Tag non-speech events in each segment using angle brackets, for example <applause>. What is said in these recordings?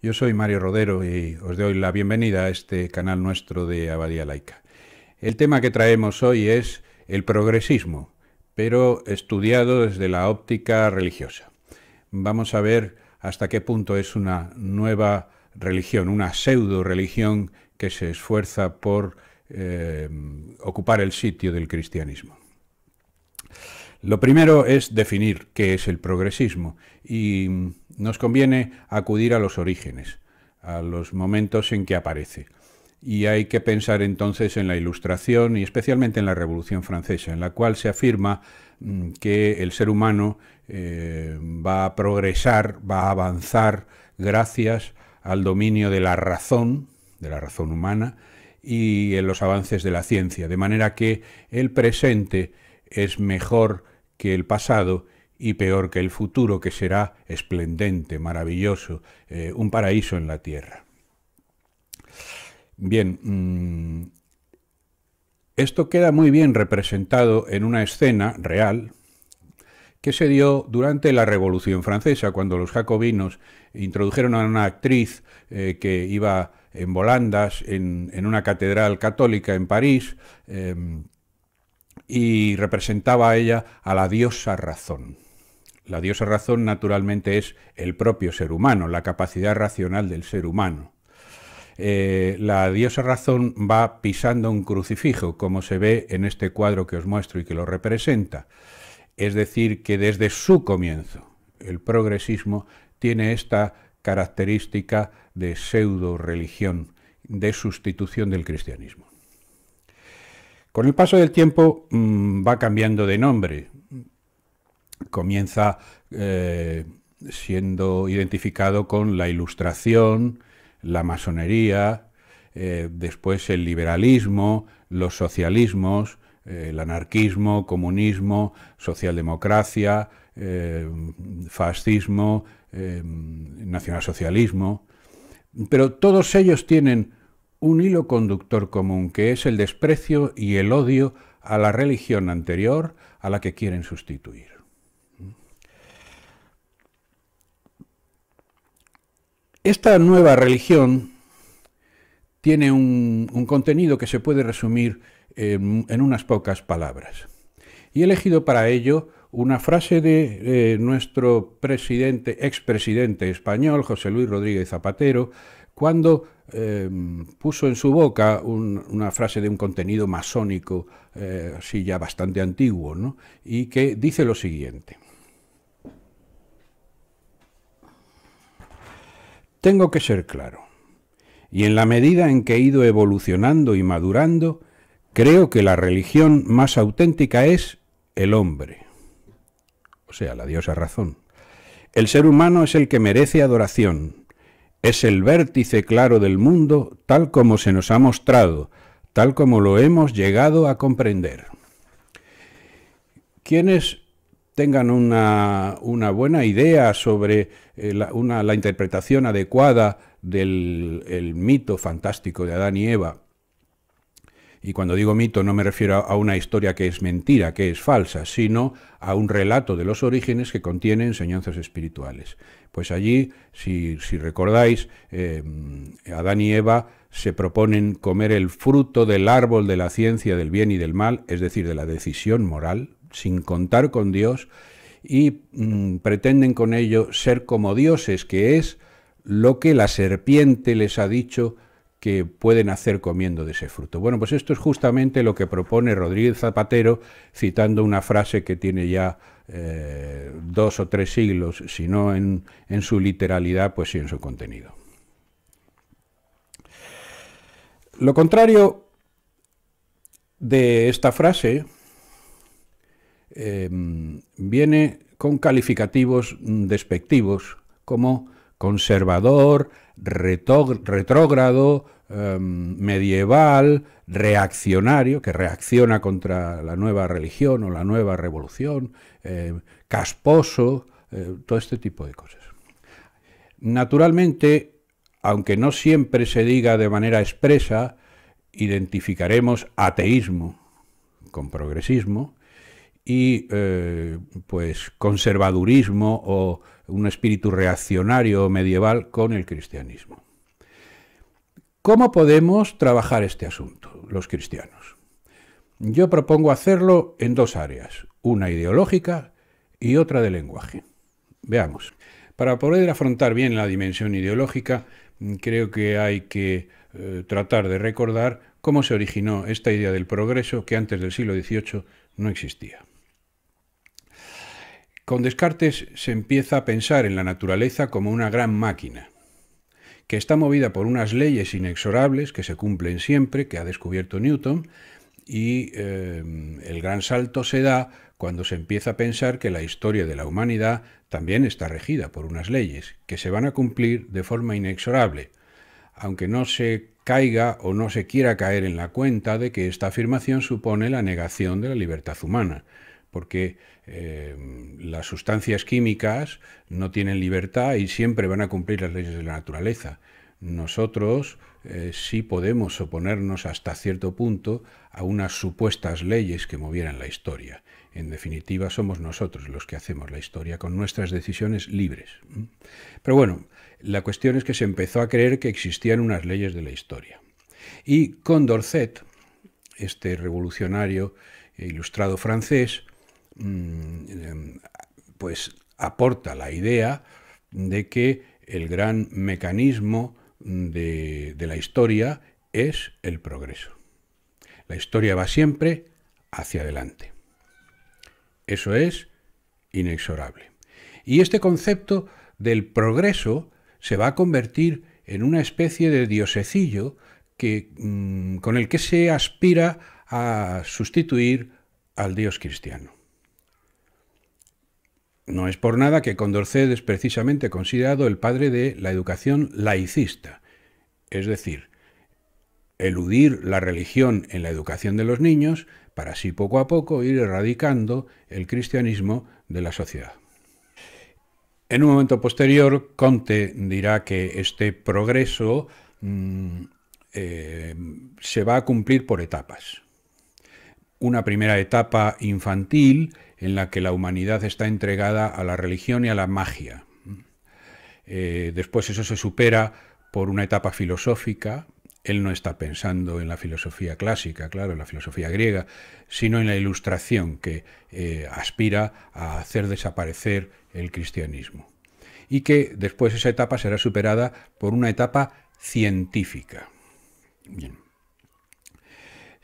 Yo soy Mario Rodero y os doy la bienvenida a este canal nuestro de Abadía Laica. El tema que traemos hoy es el progresismo, pero estudiado desde la óptica religiosa. Vamos a ver hasta qué punto es una nueva religión, una pseudo religión que se esfuerza por eh, ocupar el sitio del cristianismo. Lo primero es definir qué es el progresismo y nos conviene acudir a los orígenes, a los momentos en que aparece. Y hay que pensar entonces en la Ilustración y especialmente en la Revolución Francesa, en la cual se afirma mm, que el ser humano eh, va a progresar, va a avanzar gracias al dominio de la razón, de la razón humana, y en los avances de la ciencia, de manera que el presente es mejor que el pasado y peor que el futuro, que será esplendente, maravilloso, eh, un paraíso en la tierra. Bien, mm, esto queda muy bien representado en una escena real que se dio durante la Revolución Francesa, cuando los jacobinos introdujeron a una actriz eh, que iba en volandas en, una catedral católica en París. Eh, y representaba a ella a la diosa razón. La diosa razón naturalmente es el propio ser humano, la capacidad racional del ser humano. Eh, la diosa razón va pisando un crucifijo, como se ve en este cuadro que os muestro y que lo representa. Es decir, que desde su comienzo el progresismo tiene esta característica de pseudo religión, de sustitución del cristianismo. Con el paso del tiempo mm, va cambiando de nombre. Comienza eh, siendo identificado con la ilustración, la masonería, eh, después el liberalismo, los socialismos, eh, el anarquismo, comunismo, socialdemocracia, fascismo, nacionalsocialismo. Pero todos ellos tienen un hilo conductor común que es el desprecio y el odio a la religión anterior a la que quieren sustituir. Esta nueva religión tiene un, contenido que se puede resumir em, en, unas pocas palabras. Y he elegido para ello una frase de eh, nuestro presidente, expresidente español, José Luis Rodríguez Zapatero, cuando Em, puso en su boca una frase de un contenido masónico, así eh, ya bastante antiguo, ¿no? y que dice lo siguiente. Tengo que ser claro, y en la medida en que he ido evolucionando y madurando, creo que la religión más auténtica es el hombre, o sea, la diosa razón. El ser humano es el que merece adoración, es el vértice claro del mundo tal como se nos ha mostrado, tal como lo hemos llegado a comprender. Quienes tengan una, buena idea sobre eh, la, interpretación adecuada del mito fantástico de Adán y Eva, y cuando digo mito no me refiero a una historia que es mentira, que es falsa, sino a un relato de los orígenes que contiene enseñanzas espirituales. Pues allí, si, recordáis, eh, Adán y Eva se proponen comer el fruto del árbol de la ciencia del bien y del mal, es decir, de la decisión moral, sin contar con Dios, y mm, pretenden con ello ser como dioses, que es lo que la serpiente les ha dicho que pueden hacer comiendo de ese fruto. Bueno, pues esto es justamente lo que propone Rodríguez Zapatero, citando una frase que tiene ya eh, dos o tres siglos, si no en, su literalidad, pues sí en su contenido. Lo contrario de esta frase eh, viene con calificativos despectivos como conservador, retrógrado, em, medieval, reaccionario, que reacciona contra la nueva religión o la nueva revolución, em, casposo, eh, todo este tipo de cosas. Naturalmente, aunque no siempre se diga de manera expresa, identificaremos ateísmo con progresismo y eh, pues conservadurismo o un espíritu reaccionario medieval con el cristianismo. ¿Cómo podemos trabajar este asunto, los cristianos? Yo propongo hacerlo en dos áreas, una ideológica y otra de lenguaje. Veamos, para poder afrontar bien la dimensión ideológica, creo que hay que eh, tratar de recordar cómo se originó esta idea del progreso que antes del siglo XVIII no existía. Con Descartes se empieza a pensar en la naturaleza como una gran máquina, que está movida por unas leyes inexorables que se cumplen siempre, que ha descubierto Newton, y eh, el gran salto se da cuando se empieza a pensar que la historia de la humanidad también está regida por unas leyes que se van a cumplir de forma inexorable, aunque no se caiga o no se quiera caer en la cuenta de que esta afirmación supone la negación de la libertad humana, porque Em, las sustancias químicas no tienen libertad y siempre van a cumplir las leyes de la naturaleza. Nosotros eh, sí podemos oponernos hasta cierto punto a unas supuestas leyes que movieran la historia. En definitiva, somos nosotros los que hacemos la historia con nuestras decisiones libres. ¿Mm? Pero bueno, la cuestión es que se empezó a creer que existían unas leyes de la historia. Y Condorcet, este revolucionario e ilustrado francés, Mm, em, pues aporta la idea de que el gran mecanismo de, la historia es el progreso. La historia va siempre hacia adelante. Eso es inexorable. Y este concepto del progreso se va a convertir en una especie de diosecillo que, mm, con el que se aspira a sustituir al dios cristiano. No es por nada que Condorcet es precisamente considerado el padre de la educación laicista, es decir, eludir la religión en la educación de los niños para así poco a poco ir erradicando el cristianismo de la sociedad. En un momento posterior, Conte dirá que este progreso mm, eh, se va a cumplir por etapas. Una primera etapa infantil en la que la humanidad está entregada a la religión y a la magia. Eh, después eso se supera por una etapa filosófica. Él no está pensando en la filosofía clásica, claro, en la filosofía griega, sino en la ilustración que eh, aspira a hacer desaparecer el cristianismo. Y que después esa etapa será superada por una etapa científica. Bien.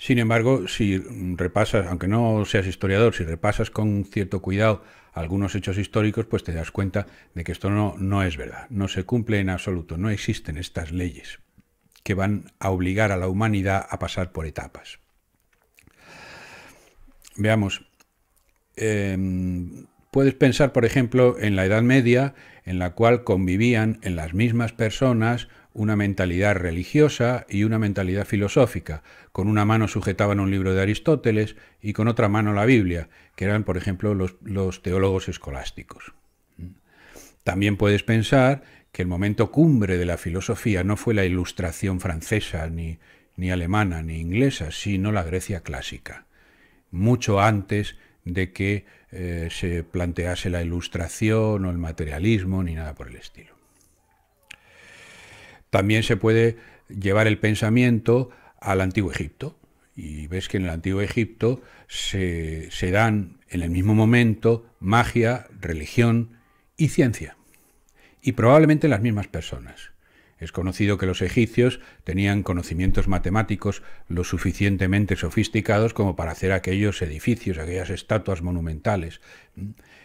Sin embargo, si repasas, aunque no seas historiador, si repasas con cierto cuidado algunos hechos históricos, pues te das cuenta de que esto no, no es verdad, no se cumple en absoluto, no existen estas leyes que van a obligar a la humanidad a pasar por etapas. Veamos, em, puedes pensar, por ejemplo, en la Edad Media, en la cual convivían en las mismas personas una mentalidad religiosa y una mentalidad filosófica. Con una mano sujetaban un libro de Aristóteles y con otra mano la Biblia, que eran, por ejemplo, los, teólogos escolásticos. También puedes pensar que el momento cumbre de la filosofía no fue la ilustración francesa, ni, ni alemana, ni inglesa, sino la Grecia clásica, mucho antes de que eh, se plantease la ilustración o el materialismo, ni nada por el estilo. También se puede llevar el pensamiento al Antiguo Egipto. Y ves que en el Antiguo Egipto se, dan en el mismo momento magia, religión y ciencia. Y probablemente las mismas personas. Es conocido que los egipcios tenían conocimientos matemáticos lo suficientemente sofisticados como para hacer aquellos edificios, aquellas estatuas monumentales,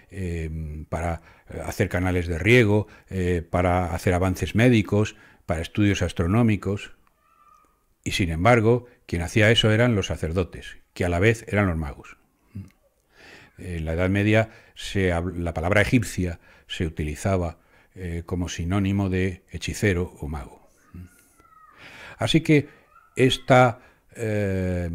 eh, para hacer canales de riego, eh, para hacer avances médicos, para estudios astronómicos, y sin embargo, quien hacía eso eran los sacerdotes, que a la vez eran los magos. En la Edad Media la palabra egipcia se utilizaba eh, como sinónimo de hechicero o mago. Así que esta eh,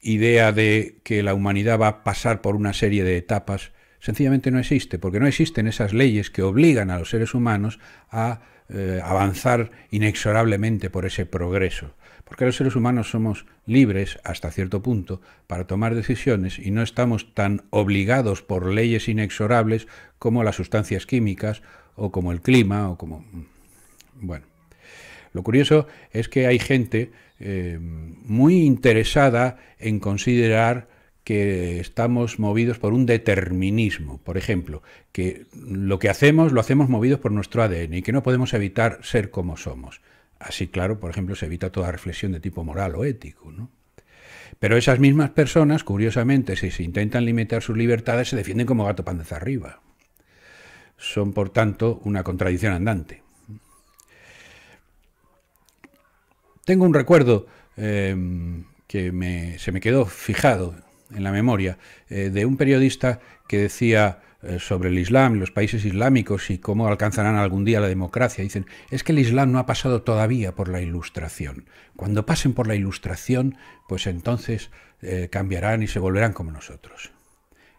idea de que la humanidad va a pasar por una serie de etapas sencillamente no existe, porque no existen esas leyes que obligan a los seres humanos a eh, avanzar inexorablemente por ese progreso. Porque los seres humanos somos libres hasta cierto punto para tomar decisiones y no estamos tan obligados por leyes inexorables como las sustancias químicas o como el clima o como... Mm, bueno, lo curioso es que hay gente eh, muy interesada en considerar que estamos movidos por un determinismo, por ejemplo, que lo que hacemos lo hacemos movidos por nuestro ADN y que no podemos evitar ser como somos. Así, claro, por ejemplo, se evita toda reflexión de tipo moral o ético. ¿no? Pero esas mismas personas, curiosamente, si se intentan limitar sus libertades, se defienden como gato de arriba. Son, por tanto, una contradicción andante. Tengo un recuerdo eh, que se me quedó fijado en la memoria eh, de un periodista que decía eh, sobre el Islam, y los países islámicos y cómo alcanzarán algún día la democracia. Dicen, es que el Islam no ha pasado todavía por la ilustración. Cuando pasen por la ilustración, pues entonces eh, cambiarán y se volverán como nosotros.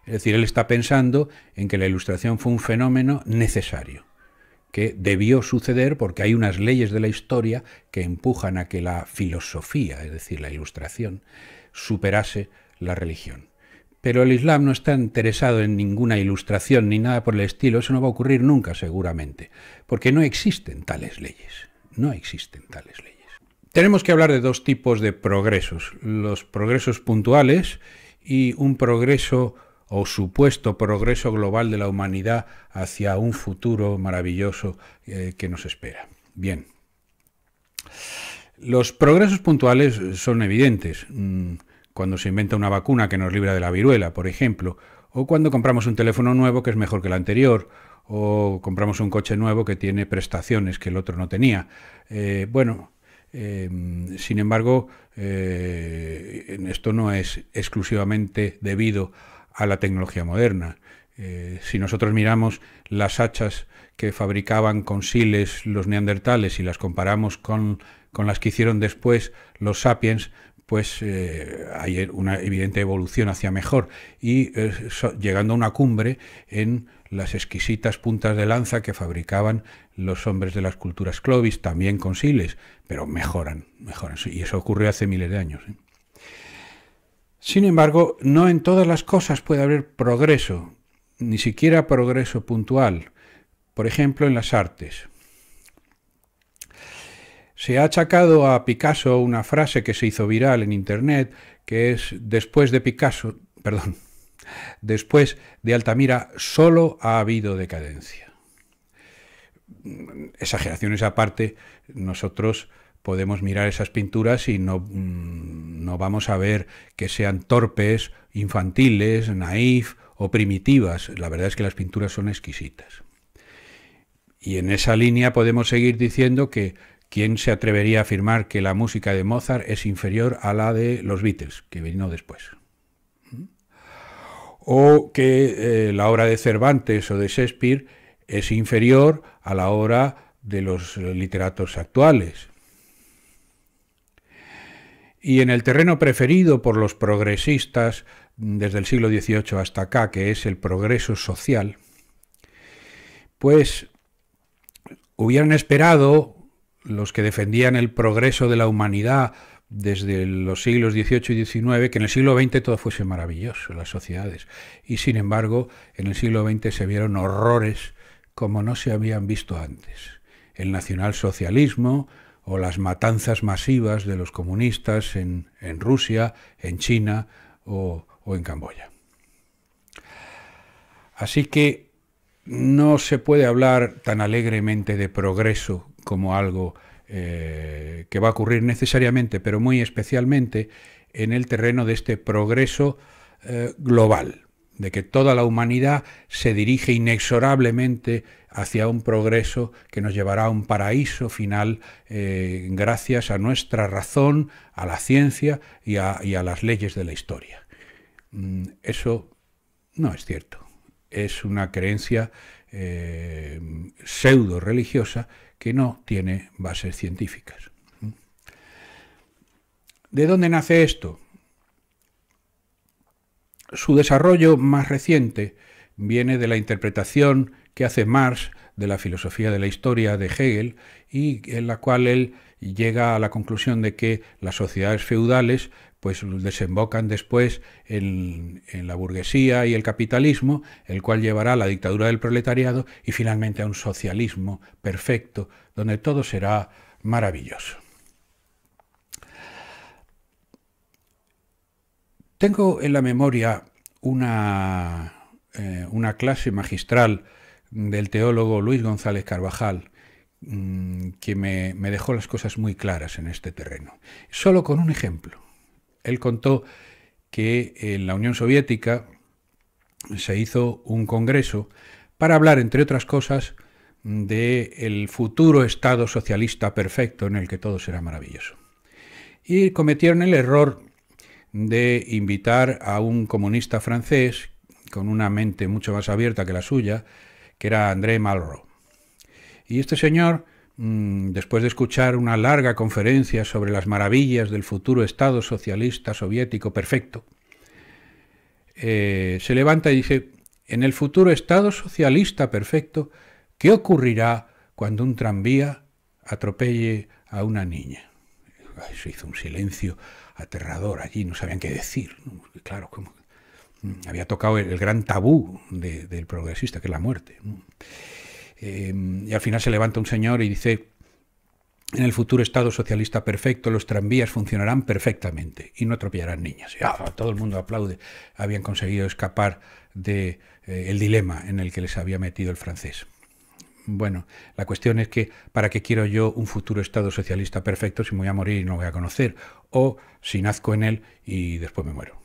Es decir, él está pensando en que la ilustración fue un fenómeno necesario que debió suceder porque hay unas leyes de la historia que empujan a que la filosofía, es decir, la ilustración, superase la religión. Pero el Islam no está interesado en ninguna ilustración ni nada por el estilo, eso no va a ocurrir nunca seguramente, porque no existen tales leyes, no existen tales leyes. Tenemos que hablar de dos tipos de progresos, los progresos puntuales y un progreso o supuesto progreso global de la humanidad hacia un futuro maravilloso eh, que nos espera. Bien. Los progresos puntuales son evidentes. Mm, cuando se inventa una vacuna que nos libra de la viruela, por ejemplo, o cuando compramos un teléfono nuevo que es mejor que el anterior, o compramos un coche nuevo que tiene prestaciones que el otro no tenía. Eh, bueno, em, sin embargo, eh, esto no es exclusivamente debido a la tecnología moderna. Eh, si nosotros miramos las hachas que fabricaban con siles los neandertales y las comparamos con, con las que hicieron después los sapiens, pues eh, hay una evidente evolución hacia mejor y eh, llegando a una cumbre en las exquisitas puntas de lanza que fabricaban los hombres de las culturas clovis, también con siles, pero mejoran, mejoran. Y eso ocurrió hace miles de años. ¿eh? Sin embargo, no en todas las cosas puede haber progreso, ni siquiera progreso puntual. Por ejemplo, en las artes. Se ha achacado a Picasso una frase que se hizo viral en Internet, que es después de Picasso, <laughs> perdón, después de Altamira solo ha habido decadencia. Mm, exageraciones aparte, nosotros podemos mirar esas pinturas y no, mm, no vamos a ver que sean torpes, infantiles, naif o primitivas. La verdad es que las pinturas son exquisitas. Y en esa línea podemos seguir diciendo que ¿Quién se atrevería a afirmar que la música de Mozart es inferior a la de los Beatles, que vino después? ¿Mm? O que eh, la obra de Cervantes o de Shakespeare es inferior a la obra de los eh, literatos actuales. Y en el terreno preferido por los progresistas mm, desde el siglo XVIII hasta acá, que es el progreso social, pues hubieran esperado los que defendían el progreso de la humanidad desde los siglos XVIII y XIX, que en el siglo XX todo fuese maravilloso, las sociedades. Y sin embargo, en el siglo XX se vieron horrores como no se habían visto antes. El nacionalsocialismo o las matanzas masivas de los comunistas en, Rusia, en China o, o en Camboya. Así que no se puede hablar tan alegremente de progreso como algo eh, que va a ocurrir necesariamente, pero muy especialmente en el terreno de este progreso eh, global, de que toda la humanidad se dirige inexorablemente hacia un progreso que nos llevará a un paraíso final eh, gracias a nuestra razón, a la ciencia y a, las leyes de la historia. Mm, eso no es cierto. Es una creencia pseudo religiosa que no tiene bases científicas. ¿De dónde nace esto? Su desarrollo más reciente viene de la interpretación que hace Marx de la filosofía de la historia de Hegel y en la cual él llega a la conclusión de que las sociedades feudales pues desembocan después en, la burguesía y el capitalismo, el cual llevará a la dictadura del proletariado y finalmente a un socialismo perfecto, donde todo será maravilloso. Tengo en la memoria una, eh, clase magistral del teólogo Luis González Carvajal, mm, que me, dejó las cosas muy claras en este terreno. Solo con un ejemplo. Él contó que en la Unión Soviética se hizo un congreso para hablar, entre otras cosas, del futuro Estado socialista perfecto en el que todo será maravilloso. Y cometieron el error de invitar a un comunista francés con una mente mucho más abierta que la suya, que era André Malraux. Y este señor Mm, después de escuchar una larga conferencia sobre las maravillas del futuro Estado socialista soviético perfecto, eh, se levanta y dice, en el futuro Estado socialista perfecto, ¿qué ocurrirá cuando un tranvía atropelle a una niña? se hizo un silencio aterrador allí, no sabían qué decir. Claro, mm, había tocado el, gran tabú del progresista, que es la muerte. Em, y al final se levanta un señor y dice, en el futuro Estado socialista perfecto, los tranvías funcionarán perfectamente y no atropellarán niñas. Y, ah, todo el mundo aplaude. Habían conseguido escapar del de, eh, dilema en el que les había metido el francés. Bueno, la cuestión es que ¿para qué quiero yo un futuro Estado socialista perfecto si me voy a morir y no voy a conocer? O si nazco en él y después me muero.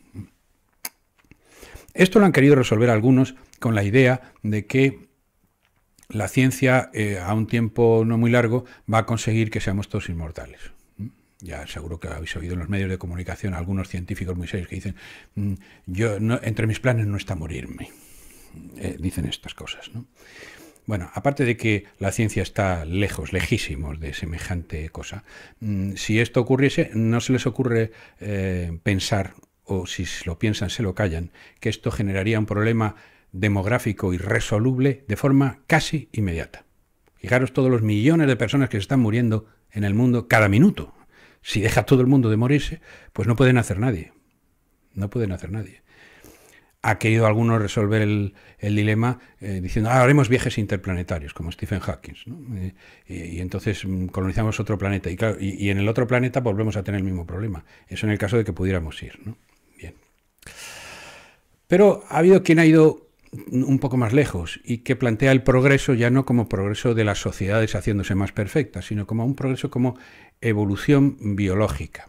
Esto lo han querido resolver algunos con la idea de que la ciencia eh, a un tiempo no muy largo va a conseguir que seamos todos inmortales. Mm, ya seguro que habéis oído en los medios de comunicación algunos científicos muy serios que dicen, mm, yo no, entre mis planes no está morirme. Eh, dicen estas cosas. Bueno, aparte de que la ciencia está lejos, lejísimos de semejante cosa, mm, si esto ocurriese, no se les ocurre eh, pensar, o si lo piensan se lo callan, que esto generaría un problema demográfico irresoluble de forma casi inmediata. Fijaros todos los millones de personas que se están muriendo en el mundo cada minuto. Si deja todo el mundo de morirse, pues no pueden hacer nadie. No pueden hacer nadie. Ha querido alguno resolver el, dilema eh, diciendo, ah, haremos viajes interplanetarios, como Stephen Hawking. Eh, y, entonces mm, colonizamos otro planeta. Y, en el otro planeta volvemos a tener el mismo problema. Eso en el caso de que pudiéramos ir. Bien. Pero ha habido quien ha ido un poco más lejos y que plantea el progreso ya no como progreso de las sociedades haciéndose más perfectas, sino como un progreso como evolución biológica.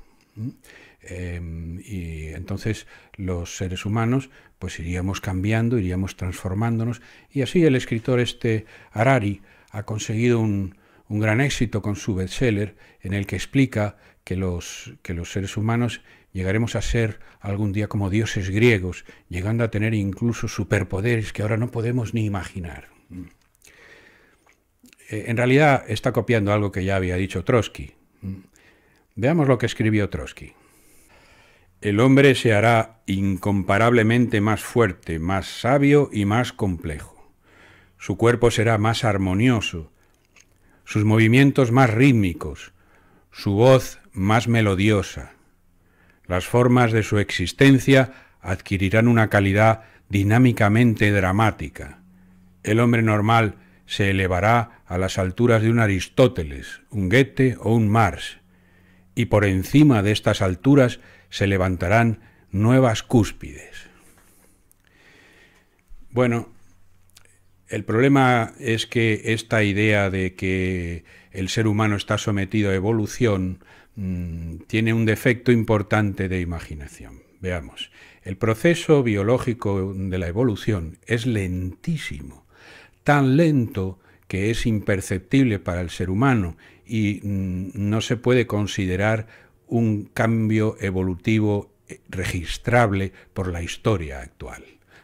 Em, y entonces los seres humanos pues iríamos cambiando, iríamos transformándonos y así el escritor este Harari ha conseguido un, un gran éxito con su bestseller en el que explica que los, que los seres humanos llegaremos a ser algún día como dioses griegos, llegando a tener incluso superpoderes que ahora no podemos ni imaginar. Mm. Eh, en realidad está copiando algo que ya había dicho Trotsky. Mm. Veamos lo que escribió Trotsky. El hombre se hará incomparablemente más fuerte, más sabio y más complejo. Su cuerpo será más armonioso, sus movimientos más rítmicos, su voz más melodiosa. Las formas de su existencia adquirirán una calidad dinámicamente dramática. El hombre normal se elevará a las alturas de un Aristóteles, un Goethe o un Mars, y por encima de estas alturas se levantarán nuevas cúspides. Bueno, el problema es que esta idea de que el ser humano está sometido a evolución Mm, tiene un defecto importante de imaginación. Veamos, el proceso biológico de la evolución es lentísimo, tan lento que es imperceptible para el ser humano y mm, no se puede considerar un cambio evolutivo eh, registrable por la historia actual.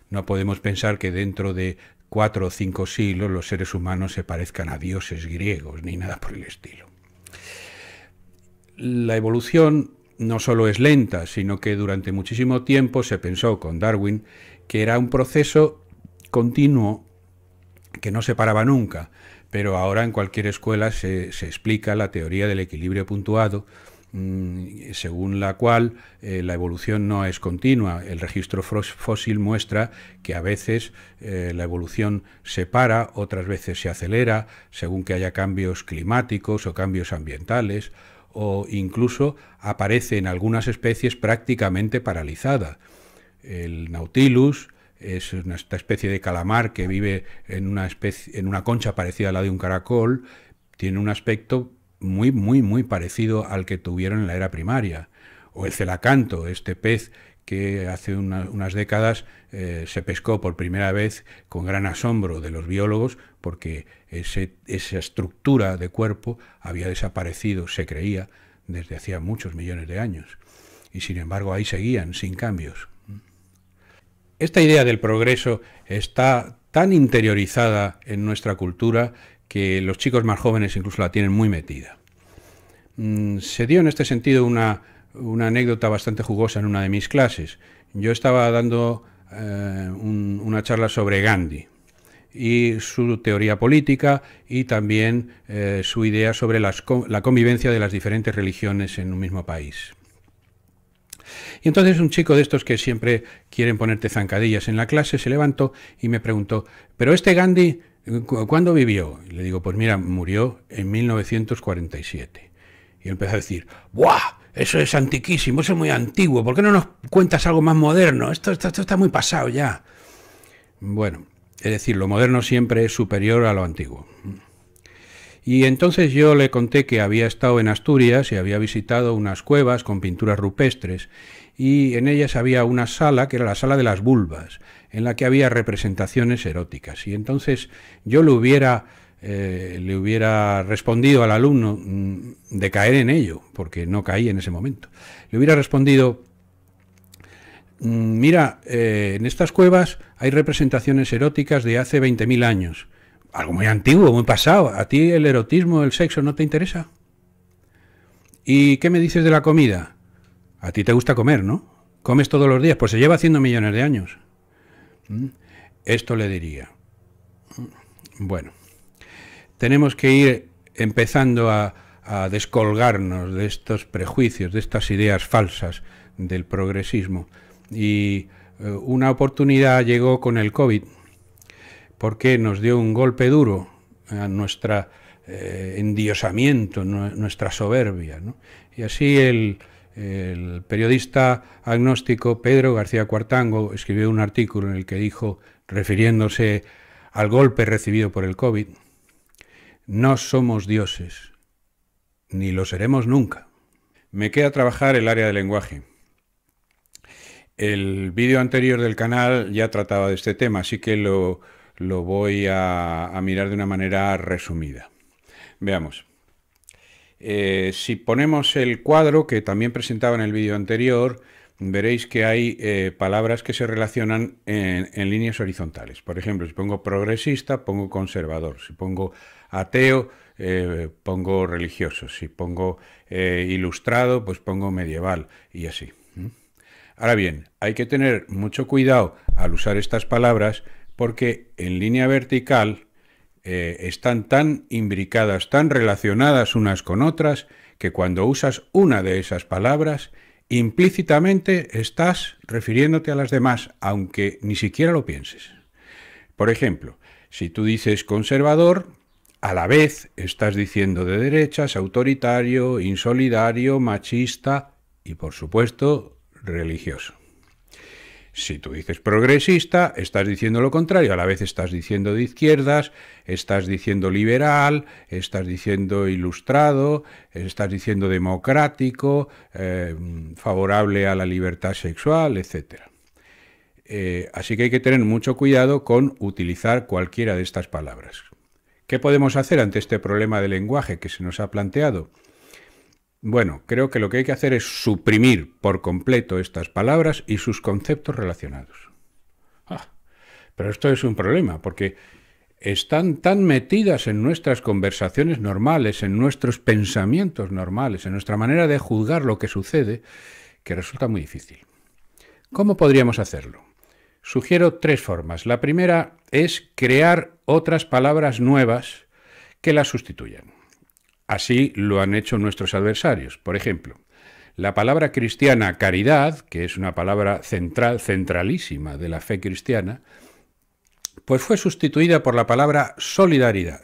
No podemos pensar que dentro de cuatro o cinco siglos los seres humanos se parezcan a dioses griegos ni nada por el estilo la evolución no solo es lenta, sino que durante muchísimo tiempo se pensó con Darwin que era un proceso continuo que no se paraba nunca, pero ahora en cualquier escuela se, explica la teoría del equilibrio puntuado, mm, según la cual eh, la evolución no es continua. El registro fósil muestra que a veces eh, la evolución se para, otras veces se acelera, según que haya cambios climáticos o cambios ambientales o incluso aparece en algunas especies prácticamente paralizada. El nautilus es una, esta especie de calamar que vive en una, especie, en una concha parecida a la de un caracol, tiene un aspecto muy, muy, muy parecido al que tuvieron en la era primaria. O el celacanto, este pez que hace unas décadas eh, se pescó por primera vez con gran asombro de los biólogos porque esa estructura de cuerpo había desaparecido, se creía, desde hacía muchos millones de años. Y sin embargo ahí seguían, sin cambios. Esta idea del progreso está tan interiorizada en nuestra cultura que los chicos más jóvenes incluso la tienen muy metida. Mm, se dio en este sentido una, anécdota bastante jugosa en una de mis clases. Yo estaba dando eh, una charla sobre Gandhi, y su teoría política y también eh, su idea sobre la convivencia de las diferentes religiones en un mismo país. Y entonces un chico de estos que siempre quieren ponerte zancadillas en la clase se levantó y me preguntó, ¿pero este Gandhi cuándo vivió? le digo, pues mira, murió en 1947. Y empezó a decir, ¡buah! Eso es antiquísimo, eso es muy antiguo, ¿por qué no nos cuentas algo más moderno? Esto, esto, esto está muy pasado ya. Bueno, es decir, lo moderno siempre es superior a lo antiguo. Y entonces yo le conté que había estado en Asturias y había visitado unas cuevas con pinturas rupestres y en ellas había una sala que era la sala de las vulvas, en la que había representaciones eróticas. Y entonces yo le hubiera, eh, le hubiera respondido al alumno mm, de caer en ello, porque no caí en ese momento. Le hubiera respondido, Mm, mira, eh, en estas cuevas hay representaciones eróticas de hace 20.000 años. Algo muy antiguo, muy pasado. ¿A ti el erotismo, el sexo no te interesa? ¿Y qué me dices de la comida? A ti te gusta comer, ¿no? Comes todos los días, pues se lleva haciendo millones de años. Mm, esto le diría. Mm, bueno, tenemos que ir empezando a, a descolgarnos de estos prejuicios, de estas ideas falsas del progresismo y eh, una oportunidad llegó con el COVID, porque nos dio un golpe duro a nuestro eh, endiosamiento, nuestra soberbia. Y así el, el, periodista agnóstico Pedro García Cuartango escribió un artículo en el que dijo, refiriéndose al golpe recibido por el COVID, no somos dioses, ni lo seremos nunca. Me queda trabajar el área del lenguaje el vídeo anterior del canal ya trataba de este tema, así que lo, voy a, mirar de una manera resumida. Veamos. Eh, si ponemos el cuadro que también presentaba en el vídeo anterior, veréis que hay eh, palabras que se relacionan en, en, líneas horizontales. Por ejemplo, si pongo progresista, pongo conservador. Si pongo ateo, eh, pongo religioso. Si pongo ilustrado, pues pongo medieval y así. Ahora bien, hay que tener mucho cuidado al usar estas palabras porque en línea vertical eh, están tan imbricadas, tan relacionadas unas con otras, que cuando usas una de esas palabras, implícitamente estás refiriéndote a las demás, aunque ni siquiera lo pienses. Por ejemplo, si tú dices conservador, a la vez estás diciendo de derechas, autoritario, insolidario, machista y por supuesto religioso. Si tú dices progresista, estás diciendo lo contrario, a la vez estás diciendo de izquierdas, estás diciendo liberal, estás diciendo ilustrado, estás diciendo democrático, eh, favorable a la libertad sexual, etc. Eh, así que hay que tener mucho cuidado con utilizar cualquiera de estas palabras. ¿Qué podemos hacer ante este problema de lenguaje que se nos ha planteado? Bueno, creo que lo que hay que hacer es suprimir por completo estas palabras y sus conceptos relacionados. Ah, pero esto es un problema, porque están tan metidas en nuestras conversaciones normales, en nuestros pensamientos normales, en nuestra manera de juzgar lo que sucede, que resulta muy difícil. ¿Cómo podríamos hacerlo? Sugiero tres formas. La primera es crear otras palabras nuevas que las sustituyan. Así lo han hecho nuestros adversarios. Por ejemplo, la palabra cristiana caridad, que es una palabra central, centralísima de la fe cristiana, pues fue sustituida por la palabra solidaridad.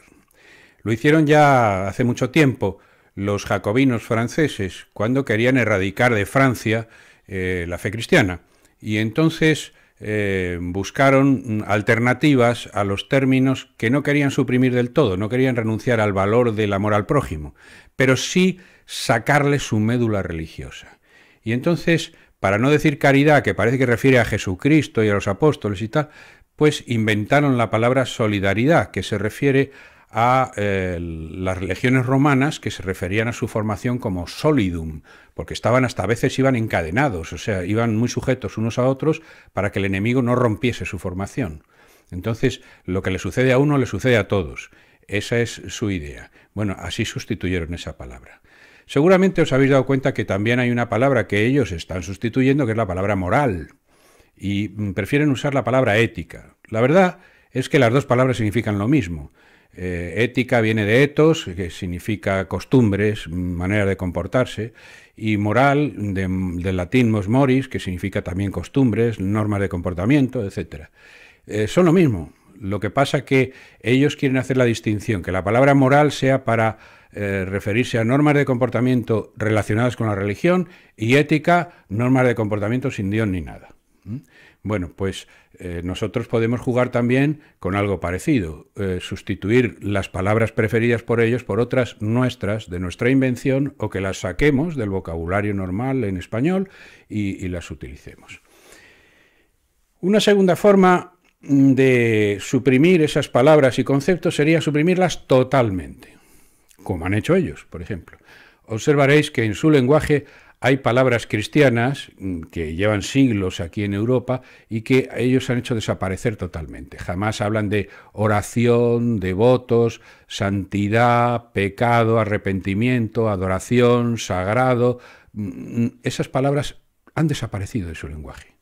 Lo hicieron ya hace mucho tiempo los jacobinos franceses cuando querían erradicar de Francia eh, la fe cristiana. Y entonces eh, buscaron alternativas a los términos que no querían suprimir del todo, no querían renunciar al valor del amor al prójimo, pero sí sacarle su médula religiosa. Y entonces, para no decir caridad, que parece que refiere a Jesucristo y a los apóstoles y tal, pues inventaron la palabra solidaridad, que se refiere a a eh, las legiones romanas que se referían a su formación como solidum, porque estaban hasta veces iban encadenados, o sea, iban muy sujetos unos a otros para que el enemigo no rompiese su formación. Entonces, lo que le sucede a uno le sucede a todos. Esa es su idea. Bueno, así sustituyeron esa palabra. Seguramente os habéis dado cuenta que también hay una palabra que ellos están sustituyendo, que es la palabra moral, y mm, prefieren usar la palabra ética. La verdad es que las dos palabras significan lo mismo, eh, ética viene de etos, que significa costumbres, manera de comportarse, y moral, del latín mos moris, que significa también costumbres, normas de comportamiento, etc. Eh, son lo mismo. Lo que pasa es que ellos quieren hacer la distinción, que la palabra moral sea para eh, referirse a normas de comportamiento relacionadas con la religión y ética, normas de comportamiento sin Dios ni nada. Bueno, pues eh, nosotros podemos jugar también con algo parecido, eh, sustituir las palabras preferidas por ellos por otras nuestras, de nuestra invención, o que las saquemos del vocabulario normal en español y las utilicemos. Una segunda forma mm, de suprimir esas palabras y conceptos sería suprimirlas totalmente, como han hecho ellos, por ejemplo. Observaréis que en su lenguaje hay palabras cristianas mm, que llevan siglos aquí en Europa y que ellos han hecho desaparecer totalmente. Jamás hablan de oración, devotos, santidad, pecado, arrepentimiento, adoración, sagrado. Mm, mm, esas palabras han desaparecido de su lenguaje.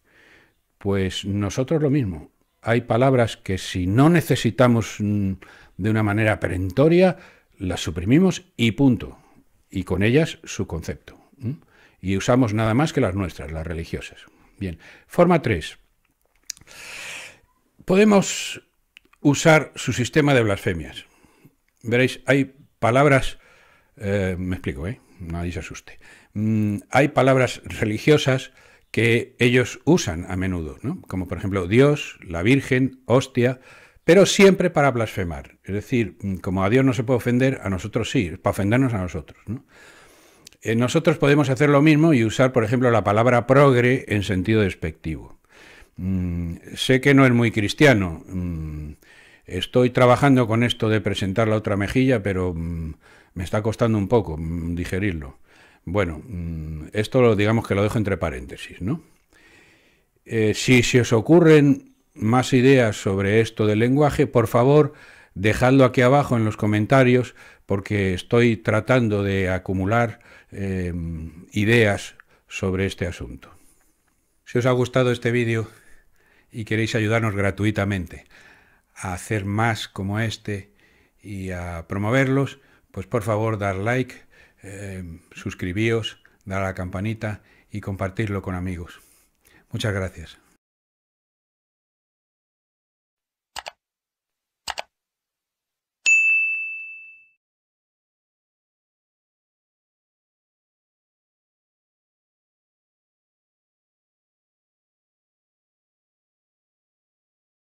Pues nosotros lo mismo. Hay palabras que si no necesitamos de una manera perentoria, las suprimimos y punto. Y con ellas su concepto y usamos nada más que las nuestras, las religiosas. Bien, forma 3. Podemos usar su sistema de blasfemias. Veréis, hay palabras, eh, me explico, ¿eh? nadie se asuste. Mm, hay palabras religiosas que ellos usan a menudo, ¿no? como por ejemplo Dios, la Virgen, hostia, pero siempre para blasfemar. Es decir, mm, como a Dios no se puede ofender, a nosotros sí, para ofendernos a nosotros. ¿no? Eh, nosotros podemos hacer lo mismo y usar, por ejemplo, la palabra progre en sentido despectivo. Mm, sé que no es muy cristiano. Mm, estoy trabajando con esto de presentar la otra mejilla, pero mm, me está costando un poco digerirlo. Bueno, esto lo, digamos que lo dejo entre paréntesis, ¿no? Eh, si se os ocurren más ideas sobre esto del lenguaje, por favor, dejadlo aquí abajo en los comentarios, porque estoy tratando de acumular Em, ideas sobre este asunto. Si os ha gustado este vídeo y queréis ayudarnos gratuitamente a hacer más como este y a promoverlos, pues por favor dar like, eh, suscribíos, dar a la campanita y compartirlo con amigos. Muchas gracias.